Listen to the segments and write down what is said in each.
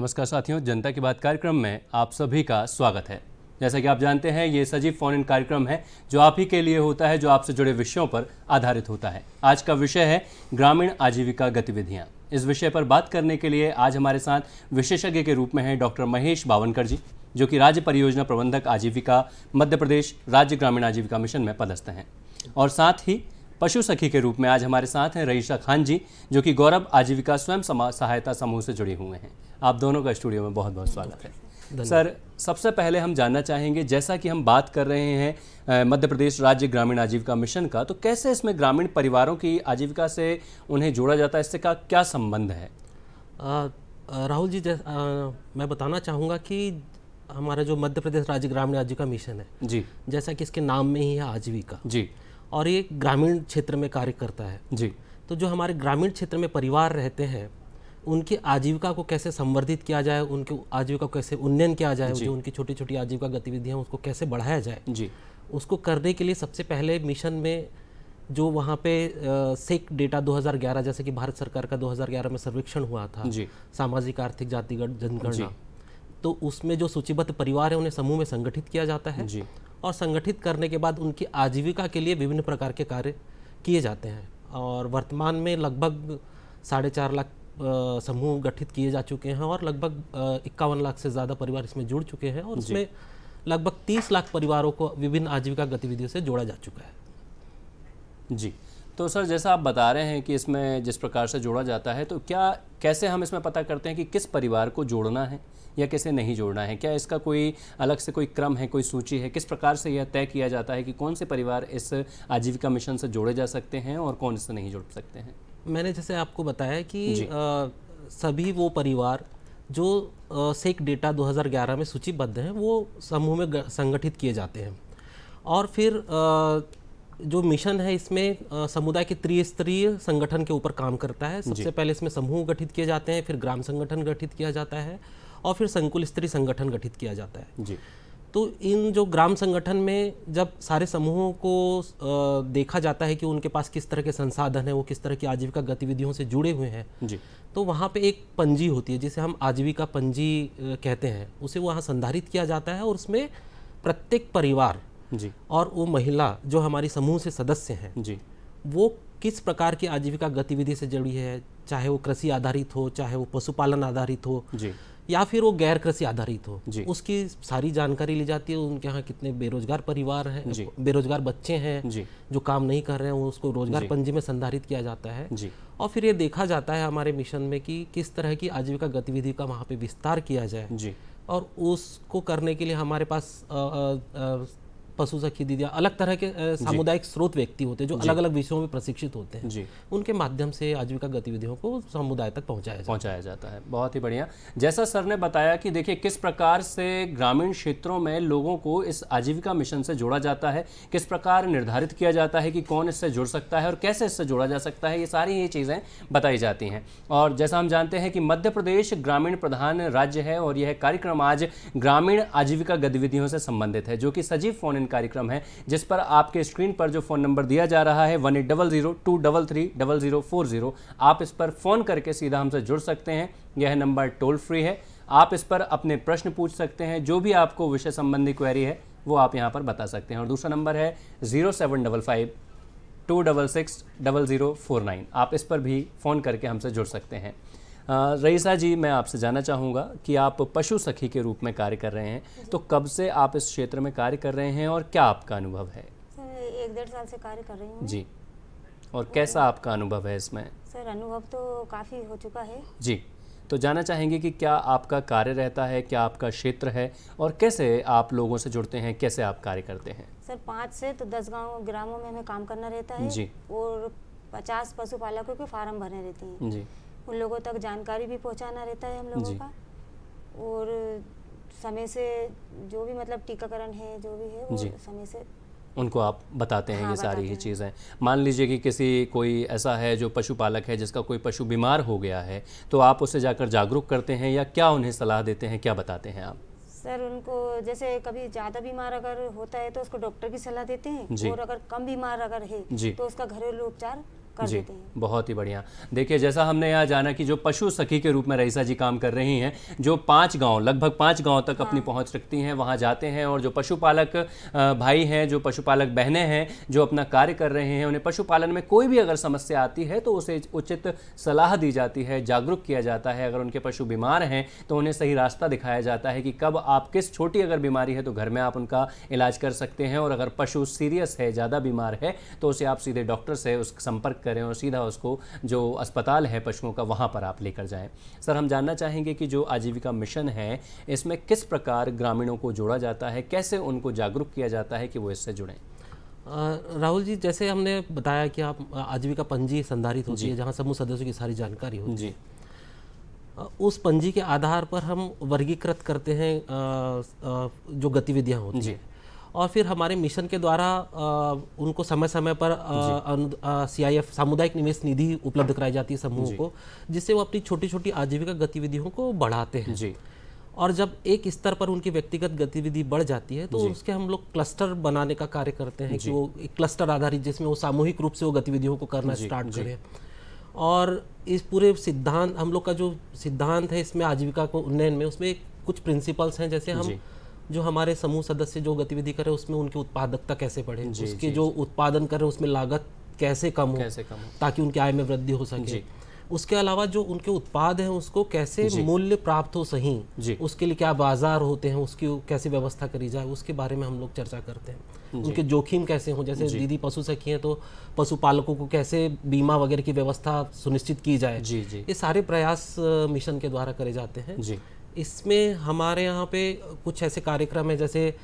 नमस्कार साथियों जनता की बात कार्यक्रम में आप सभी का स्वागत है जैसा कि आप जानते हैं ये सजीव फोन इन कार्यक्रम है जो आप ही के लिए होता है जो आपसे जुड़े विषयों पर आधारित होता है आज का विषय है ग्रामीण आजीविका गतिविधियाँ इस विषय पर बात करने के लिए आज हमारे साथ विशेषज्ञ के रूप में हैं डॉक्टर महेश बावनकर जी जो कि राज्य परियोजना प्रबंधक आजीविका मध्य प्रदेश राज्य ग्रामीण आजीविका मिशन में पदस्थ हैं और साथ ही पशु सखी के रूप में आज हमारे साथ हैं रईशा खान जी जो कि गौरव आजीविका स्वयं सहायता समूह से जुड़े हुए हैं आप दोनों का स्टूडियो में बहुत बहुत स्वागत है सर सबसे पहले हम जानना चाहेंगे जैसा कि हम बात कर रहे हैं मध्य प्रदेश राज्य ग्रामीण आजीविका मिशन का तो कैसे इसमें ग्रामीण परिवारों की आजीविका से उन्हें जोड़ा जाता है इससे का क्या संबंध है राहुल जी आ, मैं बताना चाहूँगा कि हमारा जो मध्य प्रदेश राज्य ग्रामीण आजीविका मिशन है जी जैसा कि इसके नाम में ही है आजीविका जी और ये ग्रामीण क्षेत्र में कार्य करता है जी तो जो हमारे ग्रामीण क्षेत्र में परिवार रहते हैं उनकी आजीविका को कैसे संवर्धित किया जाए उनके आजीविका को कैसे उन्नयन किया जाए जो उनकी छोटी छोटी आजीविका गतिविधियाँ उसको कैसे बढ़ाया जाए जी उसको करने के लिए सबसे पहले मिशन में जो वहाँ पे सेक डेटा 2011 जैसे कि भारत सरकार का 2011 में सर्वेक्षण हुआ था सामाजिक आर्थिक जातिगत जनगणना तो उसमें जो सूचीबद्ध परिवार है उन्हें समूह में संगठित किया जाता है जी और संगठित करने के बाद उनकी आजीविका के लिए विभिन्न प्रकार के कार्य किए जाते हैं और वर्तमान में लगभग साढ़े चार लाख समूह गठित किए जा चुके हैं और लगभग इक्यावन लाख से ज़्यादा परिवार इसमें जुड़ चुके हैं और उसमें लगभग तीस लाख परिवारों को विभिन्न आजीविका गतिविधियों से जोड़ा जा चुका है जी तो सर जैसा आप बता रहे हैं कि इसमें जिस प्रकार से जोड़ा जाता है तो क्या कैसे हम इसमें पता करते हैं कि किस परिवार को जोड़ना है या किसे नहीं जोड़ना है क्या इसका कोई अलग से कोई क्रम है कोई सूची है किस प्रकार से यह तय किया जाता है कि कौन से परिवार इस आजीविका मिशन से जोड़े जा सकते हैं और कौन इससे नहीं जुड़ सकते हैं मैंने जैसे आपको बताया कि आ, सभी वो परिवार जो सेक डेटा 2011 में सूचीबद्ध हैं वो समूह में संगठित किए जाते हैं और फिर जो मिशन है इसमें समुदाय के त्रिस्तरीय संगठन के ऊपर काम करता है सबसे पहले इसमें समूह गठित किए जाते हैं फिर ग्राम संगठन गठित किया जाता है और फिर संकुल स्त्री संगठन गठित किया जाता है जी तो इन जो ग्राम संगठन में जब सारे समूहों को देखा जाता है कि उनके पास किस तरह के संसाधन है वो किस तरह की आजीविका गतिविधियों से जुड़े हुए हैं जी तो वहाँ पे एक पंजी होती है जिसे हम आजीविका पंजी कहते हैं उसे वहाँ संधारित किया जाता है और उसमें प्रत्येक परिवार जी और वो महिला जो हमारी समूह से सदस्य हैं जी वो किस प्रकार की आजीविका गतिविधि से जुड़ी है चाहे वो कृषि आधारित हो चाहे वो पशुपालन आधारित हो जी या फिर वो गैर कृषि आधारित हो उसकी सारी जानकारी ली जाती है उनके यहाँ कितने बेरोजगार परिवार हैं बेरोजगार बच्चे हैं जो काम नहीं कर रहे हैं उसको रोजगार पंजी में संधारित किया जाता है और फिर ये देखा जाता है हमारे मिशन में कि किस तरह की आजीविका गतिविधि का वहाँ पे विस्तार किया जाए और उसको करने के लिए हमारे पास पशु सखी दीदी अलग तरह के सामुदायिक स्रोत व्यक्ति होते हैं जो अलग अलग विषयों में प्रशिक्षित होते हैं जी उनके माध्यम से आजीविका गतिविधियों को समुदाय तक पहुंचाया पहुंचाया जाता है बहुत ही बढ़िया जैसा सर ने बताया कि देखिए किस प्रकार से ग्रामीण क्षेत्रों में लोगों को इस आजीविका मिशन से जोड़ा जाता है किस प्रकार निर्धारित किया जाता है कि कौन इससे जुड़ सकता है और कैसे इससे जोड़ा जा सकता है ये सारी ये चीज़ें बताई जाती हैं और जैसा हम जानते हैं कि मध्य प्रदेश ग्रामीण प्रधान राज्य है और यह कार्यक्रम आज ग्रामीण आजीविका गतिविधियों से संबंधित है जो कि सजीव फोन इन कार्यक्रम है जिस पर आपके स्क्रीन पर जो फ़ोन नंबर दिया जा रहा है one eight double zero two double three double zero four zero आप इस पर फ़ोन करके सीधा हमसे जुड़ सकते हैं यह नंबर टोल फ्री है आप इस पर अपने प्रश्न पूछ सकते हैं जो भी आपको विषय संबंधी क्वेरी है वो आप यहाँ पर बता सकते हैं और दूसरा नंबर है zero seven double five two double six double zero four nine आप इस पर भी फ़ोन करके हमसे जुड़ सकते हैं रईसा जी मैं आपसे जानना चाहूँगा कि आप पशु सखी के रूप में कार्य कर रहे हैं तो कब से आप इस क्षेत्र में कार्य कर रहे हैं और क्या आपका अनुभव है एक डेढ़ साल से कार्य कर रही हूँ जी और कैसा आपका अनुभव है इसमें सर अनुभव तो काफ़ी हो चुका है जी तो जानना चाहेंगे कि क्या आपका कार्य रहता है क्या आपका क्षेत्र है और कैसे आप लोगों से जुड़ते हैं कैसे आप कार्य करते हैं सर पाँच से तो दस गाँव ग्रामों में हमें काम करना रहता है जी और पचास पशुपालकों के फार्म भरने रहते हैं जी उन लोगों तक जानकारी भी पहुंचाना रहता है हम लोगों का और समय से जो भी मतलब टीकाकरण है जो भी है वो समय से उनको आप बताते हैं हाँ, ये सारी ही चीज़ें मान लीजिए कि किसी कोई ऐसा है जो पशुपालक है जिसका कोई पशु बीमार हो गया है तो आप उसे जाकर जागरूक करते हैं या क्या उन्हें सलाह देते हैं क्या बताते हैं आप सर उनको जैसे कभी ज़्यादा बीमार अगर होता है तो उसको डॉक्टर की सलाह देते हैं और अगर कम बीमार अगर है तो उसका घरेलू उपचार कर जी बहुत ही बढ़िया देखिए जैसा हमने यहाँ जाना कि जो पशु सखी के रूप में रईसा जी काम कर रही हैं जो पांच गांव लगभग पांच गांव तक हाँ। अपनी पहुंच रखती हैं वहाँ जाते हैं और जो पशुपालक भाई हैं जो पशुपालक बहनें हैं जो अपना कार्य कर रहे हैं उन्हें पशुपालन में कोई भी अगर समस्या आती है तो उसे उचित सलाह दी जाती है जागरूक किया जाता है अगर उनके पशु बीमार हैं तो उन्हें सही रास्ता दिखाया जाता है कि कब आप किस छोटी अगर बीमारी है तो घर में आप उनका इलाज कर सकते हैं और अगर पशु सीरियस है ज़्यादा बीमार है तो उसे आप सीधे डॉक्टर से उस संपर्क करें और सीधा उसको जो अस्पताल है पशुओं का वहाँ पर आप लेकर जाएं सर हम जानना चाहेंगे कि जो आजीविका मिशन है इसमें किस प्रकार ग्रामीणों को जोड़ा जाता है कैसे उनको जागरूक किया जाता है कि वो इससे जुड़ें राहुल जी जैसे हमने बताया कि आप आजीविका पंजी संधारित होती है जहाँ समूह सदस्यों की सारी जानकारी होती जी उस पंजी के आधार पर हम वर्गीकृत करते हैं जो गतिविधियाँ होती हैं और फिर हमारे मिशन के द्वारा उनको समय समय पर सी आई एफ सामुदायिक निवेश निधि उपलब्ध कराई जाती है समूहों को जिससे वो अपनी छोटी छोटी आजीविका गतिविधियों को बढ़ाते हैं जी और जब एक स्तर पर उनकी व्यक्तिगत गतिविधि बढ़ जाती है तो उसके हम लोग क्लस्टर बनाने का कार्य करते हैं कि वो एक क्लस्टर आधारित जिसमें वो सामूहिक रूप से वो गतिविधियों को करना स्टार्ट करें और इस पूरे सिद्धांत हम लोग का जो सिद्धांत है इसमें आजीविका को उन्नयन में उसमें कुछ प्रिंसिपल्स हैं जैसे हम जो हमारे समूह सदस्य जो गतिविधि करे उसमें उनकी उत्पादकता कैसे बढ़े उसके जो उत्पादन कर रहे उसमें लागत कैसे कम हो कैसे कम हो ताकि उनकी आय में वृद्धि हो सके उसके अलावा जो उनके उत्पाद हैं उसको कैसे मूल्य प्राप्त हो सही उसके लिए क्या बाजार होते हैं उसकी कैसे व्यवस्था करी जाए उसके बारे में हम लोग चर्चा करते हैं उनके जोखिम कैसे हो जैसे दीदी पशु सखी हैं तो पशुपालकों को कैसे बीमा वगैरह की व्यवस्था सुनिश्चित की जाए ये सारे प्रयास मिशन के द्वारा करे जाते हैं इसमें हमारे यहाँ पे कुछ ऐसे कार्यक्रम है जैसे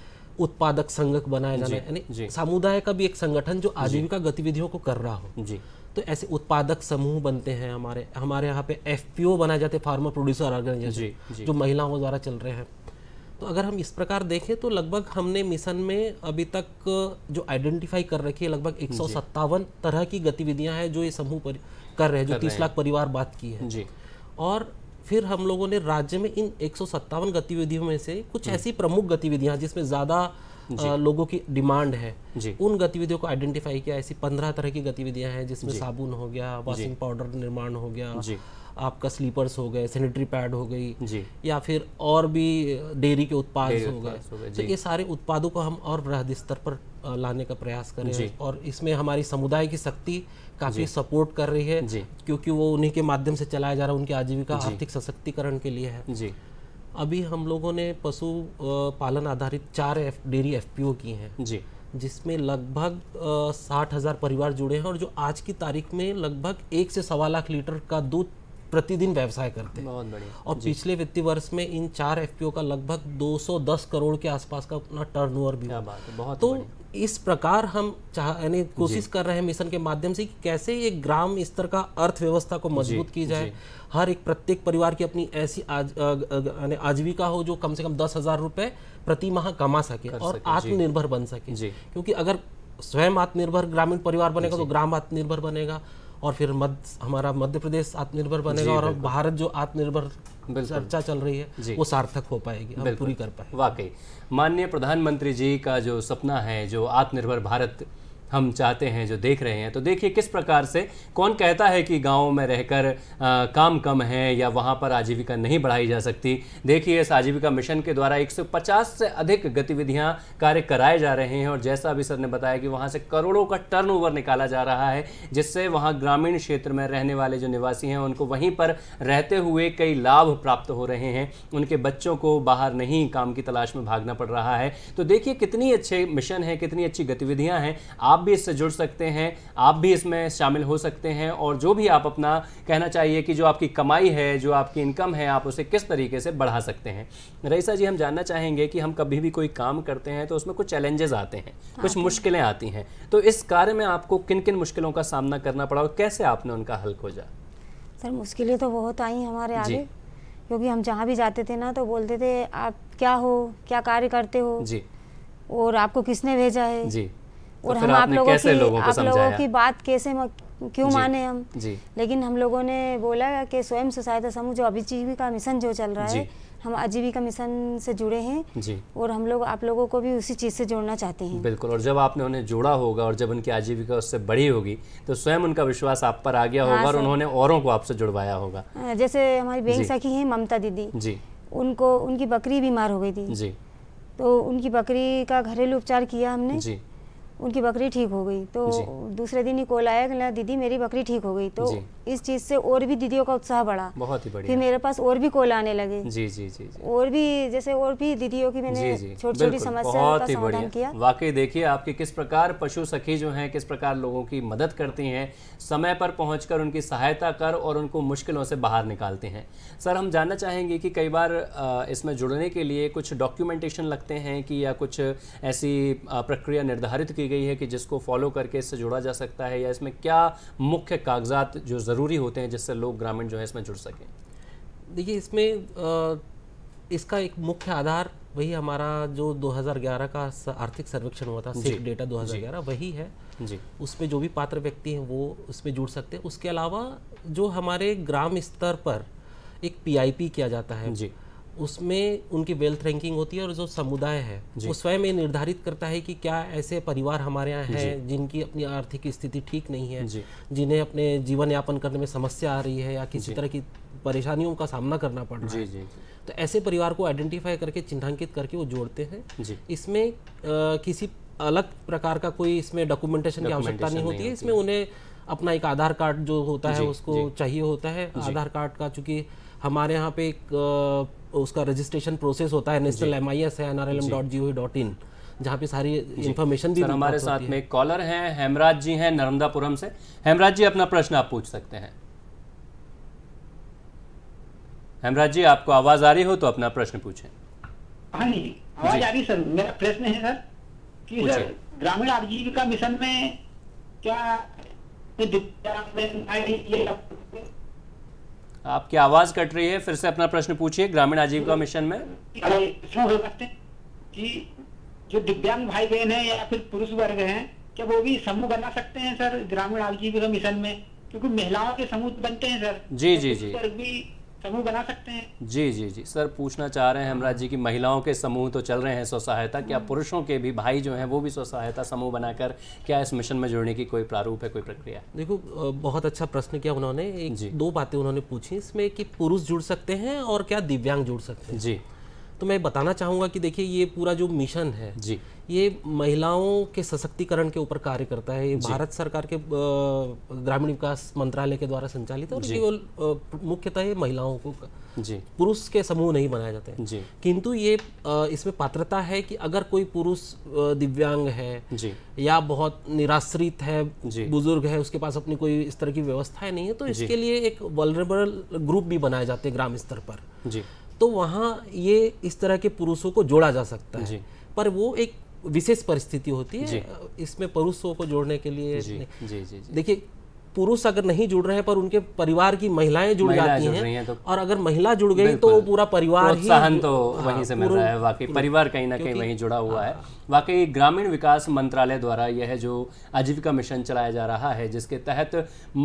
उत्पादक संघक बनाए जाना यानी समुदाय का भी एक संगठन जो आजीविका गतिविधियों को कर रहा हो जी तो ऐसे उत्पादक समूह बनते हैं हमारे हमारे यहाँ पे एफ पी ओ बनाए जाते हैं फार्मर प्रोड्यूसर ऑर्गेनाइजेशन जो महिलाओं द्वारा चल रहे हैं तो अगर हम इस प्रकार देखें तो लगभग हमने मिशन में अभी तक जो आइडेंटिफाई कर रखी है लगभग एक तरह की गतिविधियां हैं जो ये समूह कर रहे हैं जो तीस लाख परिवार बात की है और फिर हम लोगों ने राज्य में इन एक गतिविधियों में से कुछ हम्म। ऐसी प्रमुख गतिविधियां जिसमें ज़्यादा लोगों की डिमांड है उन गतिविधियों को आइडेंटिफाई किया ऐसी पंद्रह तरह की गतिविधियां हैं जिसमें साबुन हो गया वॉशिंग पाउडर निर्माण हो गया आपका स्लीपर्स हो गए सैनिटरी पैड हो गई या फिर और भी डेयरी के उत्पाद हो गए तो ये सारे उत्पादों को हम और बृहद स्तर पर लाने का प्रयास कर रहे हैं और इसमें हमारी समुदाय की शक्ति काफ़ी सपोर्ट कर रही है क्योंकि वो उन्हीं के माध्यम से चलाया जा रहा है उनकी आजीविका आर्थिक सशक्तिकरण के लिए है जी अभी हम लोगों ने पशु पालन आधारित चार एफ डेयरी एफ की हैं जी जिसमें लगभग साठ हज़ार परिवार जुड़े हैं और जो आज की तारीख में लगभग एक से सवा लाख लीटर का दूध प्रतिदिन व्यवसाय करते हैं बहुत बढ़िया और पिछले वित्तीय वर्ष में इन चार एफ का लगभग 210 करोड़ के आसपास का अपना टर्नओवर भी बात बहुत तो इस प्रकार हम चाह यानी कोशिश कर रहे हैं मिशन के माध्यम से कि कैसे ये ग्राम स्तर का अर्थव्यवस्था को मजबूत की जाए हर एक प्रत्येक परिवार की अपनी ऐसी आज, आजीविका हो जो कम से कम दस हजार रुपए प्रति माह कमा सके और आत्मनिर्भर बन सके क्योंकि अगर स्वयं आत्मनिर्भर ग्रामीण परिवार बनेगा तो ग्राम आत्मनिर्भर बनेगा और फिर मध्य हमारा मध्य प्रदेश आत्मनिर्भर बनेगा और भारत जो आत्मनिर्भर चर्चा चल रही है वो सार्थक हो पाएगी हम पूरी कर पाए वाकई माननीय प्रधानमंत्री जी का जो सपना है जो आत्मनिर्भर भारत हम चाहते हैं जो देख रहे हैं तो देखिए किस प्रकार से कौन कहता है कि गाँव में रहकर आ, काम कम है या वहाँ पर आजीविका नहीं बढ़ाई जा सकती देखिए इस आजीविका मिशन के द्वारा 150 से अधिक गतिविधियाँ कार्य कराए जा रहे हैं और जैसा अभी सर ने बताया कि वहाँ से करोड़ों का टर्नओवर निकाला जा रहा है जिससे वहाँ ग्रामीण क्षेत्र में रहने वाले जो निवासी हैं उनको वहीं पर रहते हुए कई लाभ प्राप्त हो रहे हैं उनके बच्चों को बाहर नहीं काम की तलाश में भागना पड़ रहा है तो देखिए कितनी अच्छे मिशन है कितनी अच्छी गतिविधियाँ हैं आप आप भी इससे जुड़ सकते हैं आप भी इसमें शामिल हो सकते हैं और जो भी आप अपना कहना चाहिए कि जो आपकी कमाई है जो आपकी इनकम है आप उसे किस तरीके से बढ़ा सकते हैं रईसा जी हम जानना चाहेंगे कि हम कभी भी कोई काम करते हैं तो उसमें कुछ चैलेंजेस आते हैं कुछ मुश्किलें आती हैं तो इस कार्य में आपको किन किन मुश्किलों का सामना करना पड़ा और कैसे आपने उनका हल खोजा सर मुश्किलें तो बहुत आई हमारे आगे क्योंकि हम जहाँ भी जाते थे ना तो बोलते थे आप क्या हो क्या कार्य करते हो जी और आपको किसने भेजा है जी और हम आप लोगों की लोगों आप लोगों की बात कैसे क्यों माने हम जी लेकिन हम लोगों ने बोला कि स्वयं सहायता समूह जो आजीविका मिशन जो चल रहा है हम आजीविका मिशन से जुड़े हैं जी और हम लोग आप लोगों को भी उसी चीज़ से जोड़ना चाहते हैं बिल्कुल और जब आपने उन्हें जोड़ा होगा और जब उनकी आजीविका उससे बड़ी होगी तो स्वयं उनका विश्वास आप पर आ गया हाँ, होगा और उन्होंने औरों को आपसे जुड़वाया होगा जैसे हमारी बैंक सखी है ममता दीदी जी उनको उनकी बकरी बीमार हो गई थी जी तो उनकी बकरी का घरेलू उपचार किया हमने जी उनकी बकरी ठीक हो गई तो दूसरे दिन ही कॉल आया कि ना दीदी मेरी बकरी ठीक हो गई तो इस चीज़ से और भी दीदियों का उत्साह बढ़ा बहुत ही बढ़िया फिर मेरे पास और भी कॉल आने लगे जी जी जी, जी। और भी जैसे और भी दीदियों की मैंने छोटी छोटी समस्याओं का समाधान किया वाकई देखिए आपके किस प्रकार पशु सखी जो हैं किस प्रकार लोगों की मदद करती हैं समय पर पहुँच उनकी सहायता कर और उनको मुश्किलों से बाहर निकालते हैं सर हम जानना चाहेंगे कि कई बार इसमें जुड़ने के लिए कुछ डॉक्यूमेंटेशन लगते हैं कि या कुछ ऐसी प्रक्रिया निर्धारित की गई है कि जिसको फॉलो करके इससे जुड़ा जा सकता है या इसमें क्या मुख्य कागजात जो ज़रूरी होते हैं जिससे लोग ग्रामीण जो है इसमें जुड़ सकें देखिए इसमें इसका एक मुख्य आधार वही हमारा जो 2011 का आर्थिक सर्वेक्षण हुआ था सिर्फ डेटा 2011 वही है जी उसमें जो भी पात्र व्यक्ति हैं वो उसमें जुड़ सकते हैं उसके अलावा जो हमारे ग्राम स्तर पर एक पीआईपी किया जाता है जी उसमें उनकी वेल्थ रैंकिंग होती है और जो समुदाय है वो स्वयं ये निर्धारित करता है कि क्या ऐसे परिवार हमारे यहाँ हैं जिनकी अपनी आर्थिक स्थिति ठीक नहीं है जिन्हें अपने जीवन यापन करने में समस्या आ रही है या किसी तरह की परेशानियों का सामना करना पड़ रहा है तो ऐसे परिवार को आइडेंटिफाई करके चिन्हांकित करके वो जोड़ते हैं इसमें किसी अलग प्रकार का कोई इसमें डॉक्यूमेंटेशन की आवश्यकता नहीं होती है इसमें उन्हें अपना एक आधार कार्ड जो होता है उसको चाहिए होता है आधार कार्ड का चूंकि हमारे यहाँ पे एक उसका रजिस्ट्रेशन प्रोसेस होता है नेशनल एम आई एस है N R L M dot G O dot in जहाँ पे सारी इन्फॉर्मेशन भी हमारे साथ में एक कॉलर हैं हेमराज जी हैं नर्मदापुरम से हेमराज जी अपना प्रश्न आप पूछ सकते हैं हेमराज जी आपको आवाज आ रही हो तो अपना प्रश्न पूछें हाँ जी आवाज आ रही सर मेरा प्रश्न है सर कि सर ग्रामीण आजीविका मिशन में क्या ये आपकी आवाज कट रही है फिर से अपना प्रश्न पूछिए ग्रामीण आजीविका मिशन में कि जो दिव्यांग भाई बहन है या फिर पुरुष वर्ग है क्या वो भी समूह बना सकते हैं सर ग्रामीण आजीविका मिशन में क्योंकि महिलाओं के समूह बनते हैं सर जी जी जी वर्ग भी समूह बना सकते हैं जी जी जी सर पूछना चाह रहे हैं हम जी की महिलाओं के समूह तो चल रहे हैं स्व सहायता क्या हम्म। पुरुषों के भी भाई जो हैं वो भी स्व सहायता समूह बनाकर क्या इस मिशन में जुड़ने की कोई प्रारूप है कोई प्रक्रिया देखो बहुत अच्छा प्रश्न किया उन्होंने दो बातें उन्होंने पूछी इसमें कि पुरुष जुड़ सकते हैं और क्या दिव्यांग जुड़ सकते हैं जी तो मैं बताना चाहूँगा कि देखिए ये पूरा जो मिशन है जी ये महिलाओं के सशक्तिकरण के ऊपर कार्य करता है ये भारत सरकार के ग्रामीण विकास मंत्रालय के द्वारा संचालित है और केवल मुख्यतः ये महिलाओं को पुरुष के समूह नहीं बनाए जाते किंतु ये इसमें पात्रता है कि अगर कोई पुरुष दिव्यांग है या बहुत निराश्रित है बुजुर्ग है उसके पास अपनी कोई इस तरह की व्यवस्थाएं नहीं है तो इसके लिए एक वॉलरेबल ग्रुप भी बनाए जाते हैं ग्राम स्तर पर तो वहाँ ये इस तरह के पुरुषों को जोड़ा जा सकता है पर वो एक विशेष परिस्थिति होती है इसमें पुरुषों को जोड़ने के लिए देखिए पुरुष अगर नहीं जुड़ रहे पर उनके परिवार की महिलाएं जुड़ महिला जाती हैं है तो और अगर महिला जुड़ गई तो पूरा परिवार ही तो हाँ, वहीं से मिल रहा है वाकई परिवार कहीं ना कहीं वहीं जुड़ा हुआ हाँ। है वाकई ग्रामीण विकास मंत्रालय द्वारा यह जो आजीविका मिशन चलाया जा रहा है जिसके तहत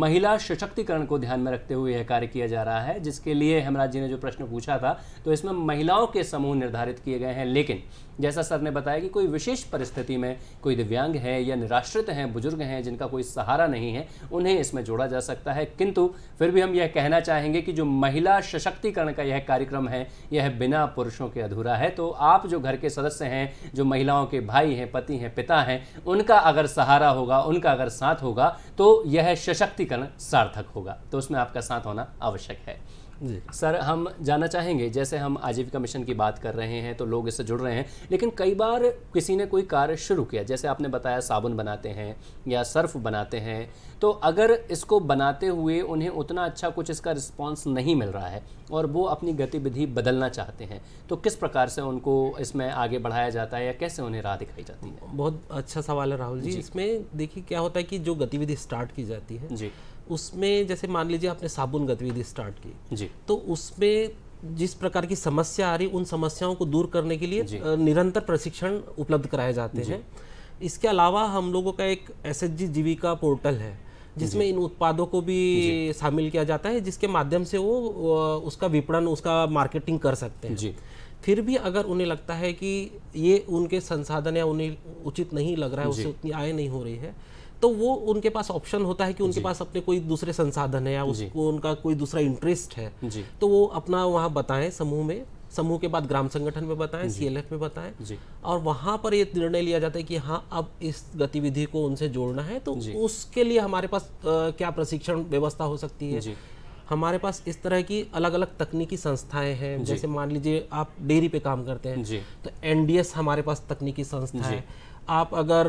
महिला सशक्तिकरण को ध्यान में रखते हुए यह कार्य किया जा रहा है जिसके लिए हेमराज जी ने जो प्रश्न पूछा था तो इसमें महिलाओं के समूह निर्धारित किए गए हैं लेकिन जैसा सर ने बताया कि कोई विशेष परिस्थिति में कोई दिव्यांग है या निराश्रित हैं बुजुर्ग हैं जिनका कोई सहारा नहीं है उन्हें इसमें जोड़ा जा सकता है किंतु फिर भी हम यह कहना चाहेंगे कि जो महिला सशक्तिकरण का यह कार्यक्रम है यह बिना पुरुषों के अधूरा है तो आप जो घर के सदस्य हैं जो महिलाओं के भाई हैं पति हैं पिता हैं उनका अगर सहारा होगा उनका अगर साथ होगा तो यह सशक्तिकरण सार्थक होगा तो उसमें आपका साथ होना आवश्यक है सर हम जानना चाहेंगे जैसे हम आजीविका मिशन की बात कर रहे हैं तो लोग इससे जुड़ रहे हैं लेकिन कई बार किसी ने कोई कार्य शुरू किया जैसे आपने बताया साबुन बनाते हैं या सर्फ बनाते हैं तो अगर इसको बनाते हुए उन्हें उतना अच्छा कुछ इसका रिस्पॉन्स नहीं मिल रहा है और वो अपनी गतिविधि बदलना चाहते हैं तो किस प्रकार से उनको इसमें आगे बढ़ाया जाता है या कैसे उन्हें राह दिखाई जाती है बहुत अच्छा सवाल है राहुल जी, जी। इसमें देखिए क्या होता है कि जो गतिविधि स्टार्ट की जाती है जी उसमें जैसे मान लीजिए आपने साबुन गतिविधि स्टार्ट की जी तो उसमें जिस प्रकार की समस्या आ रही उन समस्याओं को दूर करने के लिए निरंतर प्रशिक्षण उपलब्ध कराए जाते हैं इसके अलावा हम लोगों का एक S H G Jeevika portal है जिसमें इन उत्पादों को भी शामिल किया जाता है जिसके माध्यम से वो उसका विपणन उसका मार्केटिंग कर सकते हैं जी। फिर भी अगर उन्हें लगता है कि ये उनके संसाधन या उन्हें उचित नहीं लग रहा है उससे उतनी आय नहीं हो रही है तो वो उनके पास ऑप्शन होता है कि उनके पास अपने कोई दूसरे संसाधन है या उसको उनका कोई दूसरा इंटरेस्ट है तो वो अपना वहाँ बताएं समूह में समूह के बाद ग्राम संगठन में बताएं सीएलएफ में बताएं और वहाँ पर ये निर्णय लिया जाता है कि हाँ अब इस गतिविधि को उनसे जोड़ना है तो उसके लिए हमारे पास क्या प्रशिक्षण व्यवस्था हो सकती है हमारे पास इस तरह की अलग अलग तकनीकी संस्थाएं हैं जैसे मान लीजिए आप डेयरी पे काम करते हैं तो एनडीएस हमारे पास तकनीकी संस्था है आप अगर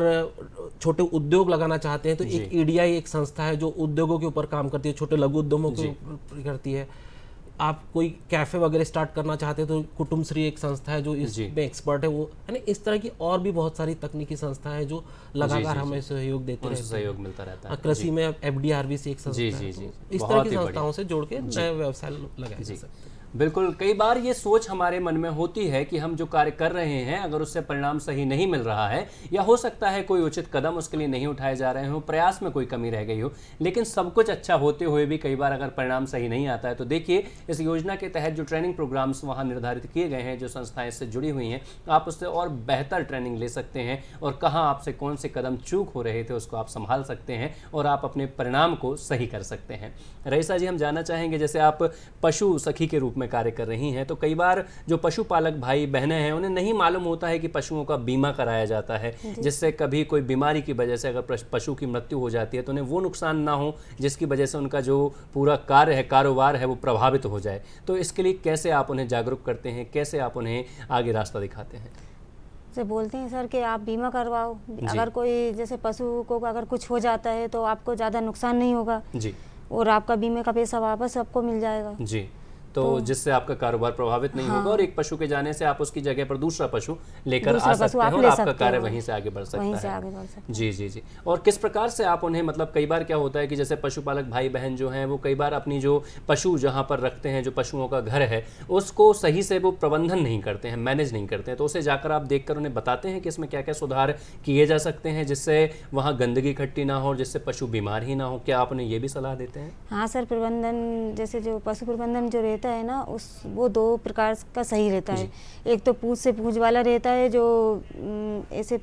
छोटे उद्योग लगाना चाहते हैं तो एक ईडीआई e एक संस्था है जो उद्योगों के ऊपर काम करती है छोटे लघु उद्यमों के ऊपर करती है आप कोई कैफ़े वगैरह स्टार्ट करना चाहते हैं तो कुटुम्बश्री श्री एक संस्था है जो इसमें एक्सपर्ट है वो है ना इस तरह की और भी बहुत सारी तकनीकी संस्था है जो लगातार हमें सहयोग देते हैं सहयोग मिलता रहता है कृषि में F D R B C एक संस्था इस तरह की संस्थाओं से जोड़ के नए व्यवसाय लगाए जा सकते हैं बिल्कुल कई बार ये सोच हमारे मन में होती है कि हम जो कार्य कर रहे हैं अगर उससे परिणाम सही नहीं मिल रहा है या हो सकता है कोई उचित कदम उसके लिए नहीं उठाए जा रहे हो प्रयास में कोई कमी रह गई हो लेकिन सब कुछ अच्छा होते हुए भी कई बार अगर परिणाम सही नहीं आता है तो देखिए इस योजना के तहत जो ट्रेनिंग प्रोग्राम्स वहाँ निर्धारित किए गए हैं जो संस्थाएं इससे जुड़ी हुई हैं आप उससे और बेहतर ट्रेनिंग ले सकते हैं और कहाँ आपसे कौन से कदम चूक हो रहे थे उसको आप संभाल सकते हैं और आप अपने परिणाम को सही कर सकते हैं रईसा जी हम जानना चाहेंगे जैसे आप पशु सखी के रूप में में कार्य कर रही हैं तो कई बार जो पशुपालक भाई बहनें हैं उन्हें नहीं मालूम होता है कि पशुओं का बीमा कराया जाता है जिससे कभी कोई बीमारी की वजह से अगर पशु की मृत्यु हो जाती है तो उन्हें वो नुकसान ना हो जिसकी वजह से उनका जो पूरा कार्य है कारोबार है वो प्रभावित हो जाए तो इसके लिए कैसे आप उन्हें जागरूक करते हैं कैसे आप उन्हें आगे रास्ता दिखाते हैं से बोलते हैं सर कि आप बीमा करवाओ अगर कोई जैसे पशु को अगर कुछ हो जाता है तो आपको ज़्यादा नुकसान नहीं होगा जी और आपका बीमे का पैसा वापस आपको मिल जाएगा जी तो, तो जिससे आपका कारोबार प्रभावित नहीं होगा और हाँ। एक पशु के जाने से आप उसकी जगह पर दूसरा पशु लेकर आ सकते हैं और आपका कार्य वहीं से आगे बढ़ सकता है जी जी जी और किस प्रकार से आप उन्हें मतलब कई बार क्या होता है कि जैसे पशुपालक भाई बहन जो हैं वो कई बार अपनी जो पशु जहाँ पर रखते हैं जो पशुओं का घर है उसको सही से वो प्रबंधन नहीं करते हैं मैनेज नहीं करते हैं तो उसे जाकर आप देखकर उन्हें बताते हैं कि इसमें क्या क्या सुधार किए जा सकते हैं जिससे वहाँ गंदगी इकट्ठी ना हो और जिससे पशु बीमार ही ना हो क्या आप उन्हें ये भी सलाह देते हैं हाँ सर प्रबंधन जैसे जो पशु प्रबंधन जो रहते रहता है ना उस वो दो प्रकार का सही रहता है एक तो पूछ से पूछ वाला रहता है जो ऐसे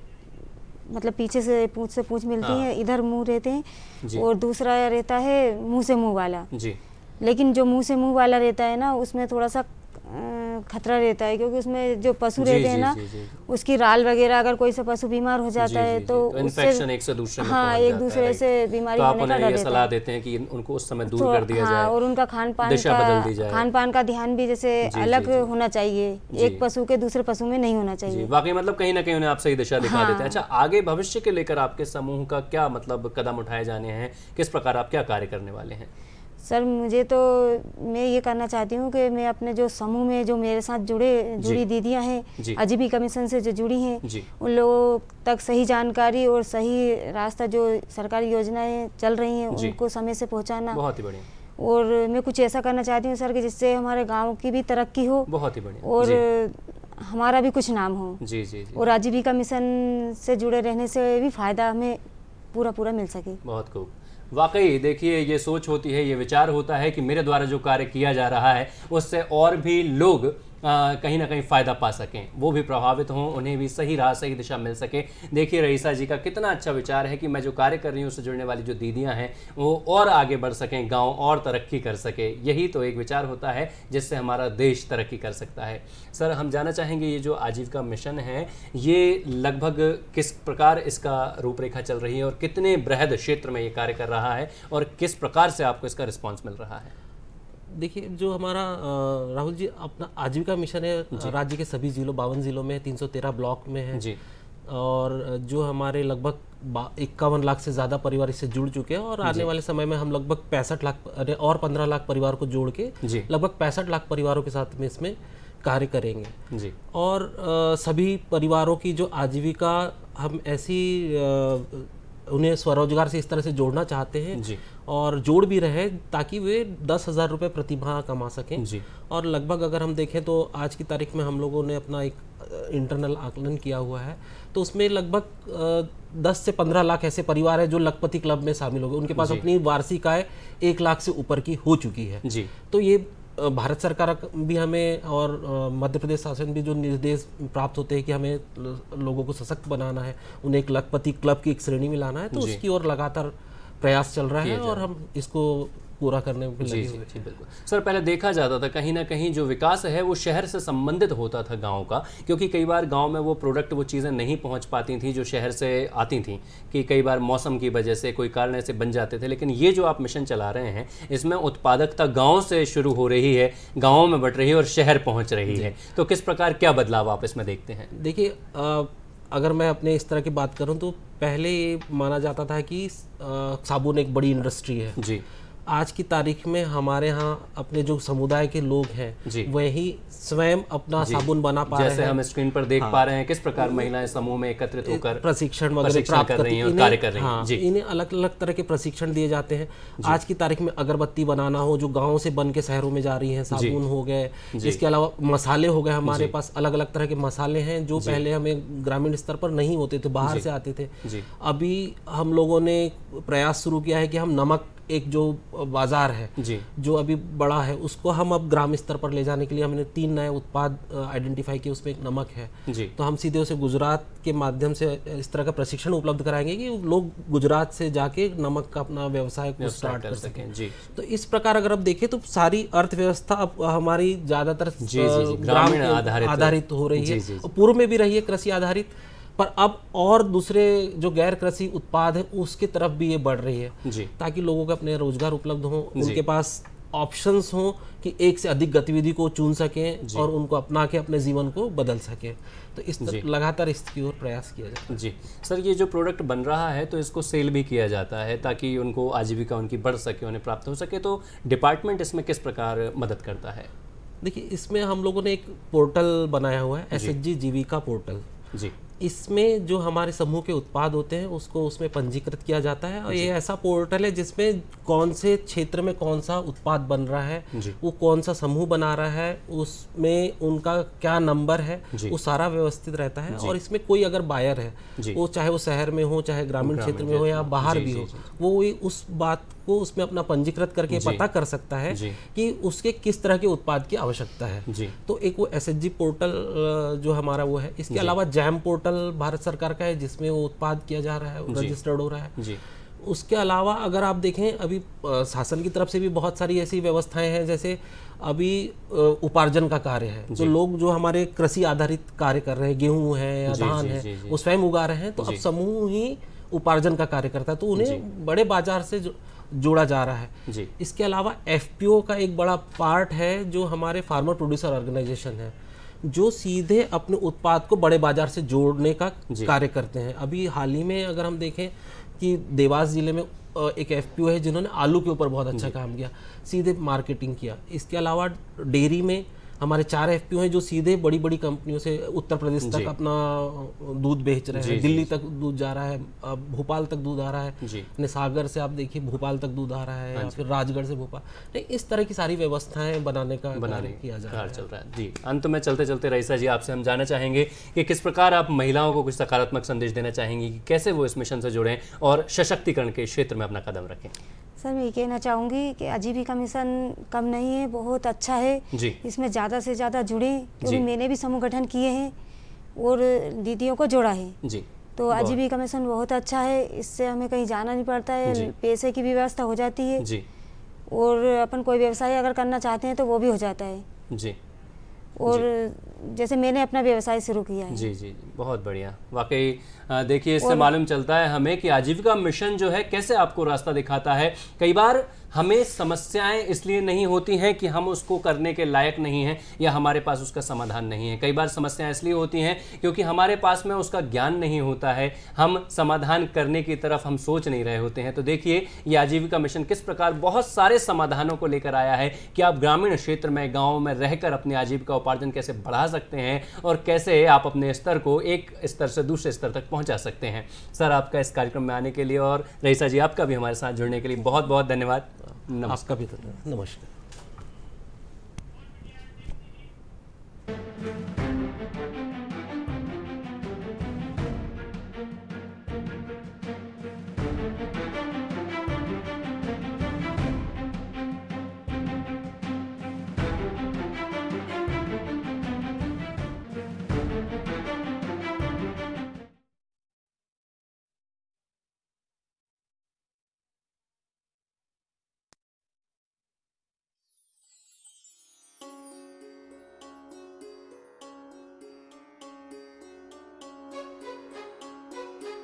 मतलब पीछे से पूछ से पूछ मिलती हाँ। है इधर मुंह रहते हैं और दूसरा रहता है मुंह से मुंह वाला जी लेकिन जो मुंह से मुंह वाला रहता है ना उसमें थोड़ा सा खतरा रहता है क्योंकि उसमें जो पशु रहते हैं ना जी, जी, उसकी राल वगैरह अगर कोई सा पशु बीमार हो जाता जी, है तो, तो एक से दूसरे हाँ एक दूसरे से बीमारी तो होने का सलाह देते हैं कि उनको उस समय दूर तो कर दिया हाँ, जाए और उनका खान पान का खान पान का ध्यान भी जैसे अलग होना चाहिए एक पशु के दूसरे पशु में नहीं होना चाहिए बाकी मतलब कहीं ना कहीं उन्हें आप सही दिशा दिखा हाँ। देते हैं अच्छा आगे भविष्य के लेकर आपके समूह का क्या मतलब कदम उठाए जाने हैं किस प्रकार आप क्या कार्य करने वाले हैं सर मुझे तो मैं ये करना चाहती हूँ कि मैं अपने जो समूह में जो मेरे साथ जुड़े जुड़ी दीदियाँ हैं अजीबी कमीशन से जो जुड़ी हैं उन लोगों तक सही जानकारी और सही रास्ता जो सरकारी योजनाएं चल रही हैं उनको समय से पहुँचाना बहुत ही बढ़िया और मैं कुछ ऐसा करना चाहती हूँ सर कि जिससे हमारे गाँव की भी तरक्की हो बहुत ही बढ़िया और हमारा भी कुछ नाम हो जी जी, और आजीविका मिशन से जुड़े रहने से भी फायदा हमें पूरा पूरा मिल सके बहुत खूब वाकई देखिए ये सोच होती है ये विचार होता है कि मेरे द्वारा जो कार्य किया जा रहा है उससे और भी लोग कहीं ना कहीं फ़ायदा पा सकें वो भी प्रभावित हों उन्हें भी सही राह सही दिशा मिल सके देखिए रईसा जी का कितना अच्छा विचार है कि मैं जो कार्य कर रही हूँ उससे जुड़ने वाली जो दीदियाँ हैं वो और आगे बढ़ सकें गाँव और तरक्की कर सके यही तो एक विचार होता है जिससे हमारा देश तरक्की कर सकता है सर हम जानना चाहेंगे ये जो आजीविका मिशन है ये लगभग किस प्रकार इसका रूपरेखा चल रही है और कितने बृहद क्षेत्र में ये कार्य कर रहा है और किस प्रकार से आपको इसका रिस्पॉन्स मिल रहा है देखिए जो हमारा राहुल जी अपना आजीविका मिशन है राज्य के सभी जिलों बावन जिलों में तीन सौ तेरह ब्लॉक में है जी और जो हमारे लगभग इक्यावन लाख से ज़्यादा परिवार इससे जुड़ चुके हैं और आने वाले समय में हम लगभग पैंसठ लाख और पंद्रह लाख परिवार को जोड़ के लगभग पैंसठ लाख परिवारों के साथ में इसमें कार्य करेंगे जी और आ, सभी परिवारों की जो आजीविका हम ऐसी आ, उन्हें स्वरोजगार से इस तरह से जोड़ना चाहते हैं और जोड़ भी रहे ताकि वे दस हज़ार रुपये प्रतिभा कमा सकें और लगभग अगर हम देखें तो आज की तारीख में हम लोगों ने अपना एक इंटरनल आकलन किया हुआ है तो उसमें लगभग दस से पंद्रह लाख ऐसे परिवार हैं जो लखपति क्लब में शामिल हो गए उनके पास अपनी वार्षिक आय एक लाख से ऊपर की हो चुकी है जी तो ये भारत सरकार भी हमें और मध्य प्रदेश शासन भी जो निर्देश प्राप्त होते हैं कि हमें लोगों को सशक्त बनाना है उन्हें एक लखपति क्लब की एक श्रेणी में लाना है तो उसकी ओर लगातार प्रयास चल रहा है और हम इसको पूरा करने में जी जी जी बिल्कुल सर पहले देखा जाता था कहीं ना कहीं जो विकास है वो शहर से संबंधित होता था गाँव का क्योंकि कई बार गाँव में वो प्रोडक्ट वो चीज़ें नहीं पहुँच पाती थी जो शहर से आती थी कि कई बार मौसम की वजह से कोई कारण ऐसे बन जाते थे लेकिन ये जो आप मिशन चला रहे हैं इसमें उत्पादकता गाँव से शुरू हो रही है गाँव में बट रही है और शहर पहुँच रही है तो किस प्रकार क्या बदलाव आप इसमें देखते हैं देखिए अगर मैं अपने इस तरह की बात करूं तो पहले माना जाता था कि साबुन एक बड़ी इंडस्ट्री है जी आज की तारीख में हमारे यहाँ अपने जो समुदाय के लोग हैं वही स्वयं अपना साबुन बना पा जैसे रहे हैं हम स्क्रीन पर देख हाँ। पा रहे हैं किस प्रकार महिलाएं समूह में एकत्रित होकर प्रशिक्षण वगैरह प्राप्त कर रही हैं कार्य कर रही हैं हाँ, इन्हें अलग अलग तरह के प्रशिक्षण दिए जाते हैं आज की तारीख में अगरबत्ती बनाना हो जो गाँव से बन के शहरों में जा रही है साबुन हो गए इसके अलावा मसाले हो गए हमारे पास अलग अलग तरह के मसाले हैं जो पहले हमें ग्रामीण स्तर पर नहीं होते थे बाहर से आते थे अभी हम लोगों ने प्रयास शुरू किया है कि हम नमक एक जो बाज़ार है जी जो अभी बड़ा है उसको हम अब ग्राम स्तर पर ले जाने के लिए हमने तीन नए उत्पाद आइडेंटिफाई किए उसमें एक नमक है जी तो हम सीधे उसे गुजरात के माध्यम से इस तरह का प्रशिक्षण उपलब्ध कराएंगे कि लोग गुजरात से जाके नमक का अपना व्यवसाय को स्टार्ट कर सकें जी तो इस प्रकार अगर आप देखें तो सारी अर्थव्यवस्था अब हमारी ज़्यादातर ग्रामीण आधारित हो रही है पूर्व में भी रही है कृषि आधारित पर अब और दूसरे जो गैर कृषि उत्पाद है उसके तरफ भी ये बढ़ रही है ताकि लोगों के अपने रोजगार उपलब्ध हो उनके पास ऑप्शंस हों कि एक से अधिक गतिविधि को चुन सकें और उनको अपना के अपने जीवन को बदल सकें तो इस लगातार इसकी ओर प्रयास किया जाता है जी सर ये जो प्रोडक्ट बन रहा है तो इसको सेल भी किया जाता है ताकि उनको आजीविका उनकी बढ़ सके उन्हें प्राप्त हो सके तो डिपार्टमेंट इसमें किस प्रकार मदद करता है देखिए इसमें हम लोगों ने एक पोर्टल बनाया हुआ है एस जीविका पोर्टल जी इसमें जो हमारे समूह के उत्पाद होते हैं उसको उसमें पंजीकृत किया जाता है और ये ऐसा पोर्टल है जिसमें कौन से क्षेत्र में कौन सा उत्पाद बन रहा है वो कौन सा समूह बना रहा है उसमें उनका क्या नंबर है वो सारा व्यवस्थित रहता है और इसमें कोई अगर बायर है वो चाहे वो शहर में हो चाहे ग्रामीण क्षेत्र में हो या बाहर भी हो वो उस बात को उसमें अपना पंजीकृत करके पता कर सकता है कि उसके किस तरह के उत्पाद की आवश्यकता है तो एक वो एस पोर्टल जो हमारा वो है इसके अलावा जैम पोर्टल भारत सरकार का है जिसमें वो उत्पाद किया जा रहा है रजिस्टर्ड हो रहा है उसके अलावा अगर आप देखें अभी शासन की तरफ से भी बहुत सारी ऐसी व्यवस्थाएं हैं जैसे अभी उपार्जन का कार्य है तो लोग जो हमारे कृषि आधारित कार्य कर रहे हैं गेहूं है या धान है वो स्वयं उगा रहे हैं तो अब समूह ही उपार्जन का कार्य करता है तो उन्हें बड़े बाजार से जोड़ा जा रहा है इसके अलावा एफ का एक बड़ा पार्ट है जो हमारे फार्मर प्रोड्यूसर ऑर्गेनाइजेशन है जो सीधे अपने उत्पाद को बड़े बाजार से जोड़ने का कार्य करते हैं अभी हाल ही में अगर हम देखें कि देवास ज़िले में एक एफ है जिन्होंने आलू के ऊपर बहुत अच्छा काम किया सीधे मार्केटिंग किया इसके अलावा डेयरी में हमारे चार एफ हैं जो सीधे बड़ी बड़ी कंपनियों से उत्तर प्रदेश तक अपना दूध बेच रहे हैं दिल्ली तक दूध जा रहा है भोपाल तक दूध आ रहा है सागर से आप देखिए भोपाल तक दूध आ रहा है हाँ फिर राजगढ़ से भोपाल नहीं इस तरह की सारी व्यवस्थाएं बनाने का बनाने किया जा रहा है चल रहा है जी अंत में चलते चलते रईसा जी आपसे हम जानना चाहेंगे कि किस प्रकार आप महिलाओं को कुछ सकारात्मक संदेश देना चाहेंगे कि कैसे वो इस मिशन से जुड़े और सशक्तिकरण के क्षेत्र में अपना कदम रखें सर मैं ये कहना चाहूँगी कि आजीविका मिशन कम नहीं है बहुत अच्छा है जी। इसमें ज़्यादा से ज़्यादा जुड़े क्योंकि मैंने भी समूह गठन किए हैं और दीदियों को जोड़ा है जी तो आजीविका मिशन बहुत अच्छा है इससे हमें कहीं जाना नहीं पड़ता है पैसे की भी व्यवस्था हो जाती है जी और अपन कोई व्यवसाय अगर करना चाहते हैं तो वो भी हो जाता है जी और जी। जैसे मैंने अपना व्यवसाय शुरू किया है जी जी बहुत बढ़िया वाकई देखिए इससे मालूम चलता है हमें कि आजीविका मिशन जो है कैसे आपको रास्ता दिखाता है कई बार हमें समस्याएं इसलिए नहीं होती हैं कि हम उसको करने के लायक नहीं हैं या हमारे पास उसका समाधान नहीं है कई बार समस्याएं इसलिए होती हैं क्योंकि हमारे पास में उसका ज्ञान नहीं होता है हम समाधान करने की तरफ हम सोच नहीं रहे होते हैं तो देखिए ये आजीविका मिशन किस प्रकार बहुत सारे समाधानों को लेकर आया है कि आप ग्रामीण क्षेत्र में गाँव में रहकर अपनी आजीविका उपार्जन कैसे बढ़ा सकते हैं और कैसे आप अपने स्तर को एक स्तर से दूसरे स्तर तक पहुँचा सकते हैं सर आपका इस कार्यक्रम में आने के लिए और रईसा जी आपका भी हमारे साथ जुड़ने के लिए बहुत बहुत धन्यवाद आपका भी धन्यवाद नमस्कार